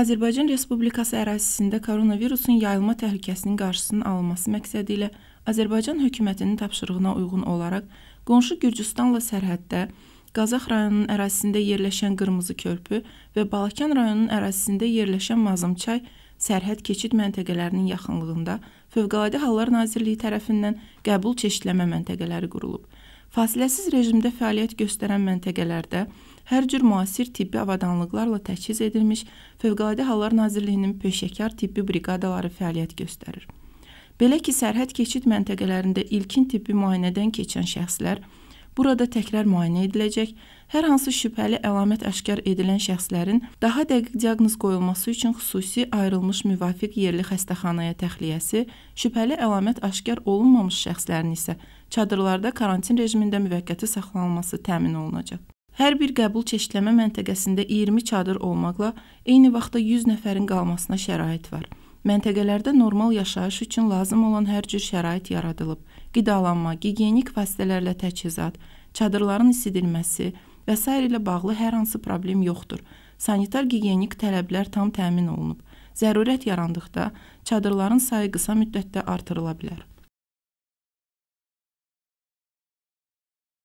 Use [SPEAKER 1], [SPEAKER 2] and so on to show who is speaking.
[SPEAKER 1] Azərbaycan Respublikası ərazisində koronavirusun yayılma təhlükəsinin qarşısının alınması məqsədi ilə Azərbaycan hökumətinin tapşırığına uyğun olaraq qonşu Gürcüstanla sərhəddə Qazax rayonunun ərazisində yerləşən Qırmızı Körpü və Balkan rayonunun ərazisində yerləşən Mazımçay sərhəd keçid məntəqələrinin yaxınlığında Fövqəladə Hallar Nazirliyi tərəfindən qəbul çeşidləmə məntəqələri qurulub. Fasiləsiz rejimdə fəaliyyət göstərən məntəqələrdə hər cür müasir tibbi avadanlıqlarla təchiz edilmiş Fövqəladə Hallar Nazirliyinin peşəkar tibbi briqadaları fəaliyyət göstərir. Belə ki, sərhəd keçid məntəqələrində ilkin tibbi müayinədən keçən şəxslər burada təkrar müayinə ediləcək, hər hansı şübhəli əlamət aşkar edilən şəxslərin daha dəqiq diaqnoz qoyulması üçün xüsusi ayrılmış müvafiq yerli xəstəxanaya təxliyəsi, şübhəli əlamət aşkar olunmamış şəxslərin isə çadırlarda karantin rejimində müvəqqəti saxlanılması təmin olunacaq. Hər bir qəbul çeşidləmə məntəqəsində 20 çadır olmaqla eyni vaxtda 100 nəfərin qalmasına şərait var. Məntəqələrdə normal yaşayış üçün lazım olan hər cür şərait yaradılıb. Qidalanma, gigiyenik vasitələrlə təchizat, çadırların isidilməsi və s. ilə bağlı hər hansı problem yoxdur. Sanitar gigiyenik tələblər tam təmin olunub. Zərurət yarandıqda çadırların sayı qısa müddətdə artırıla bilər.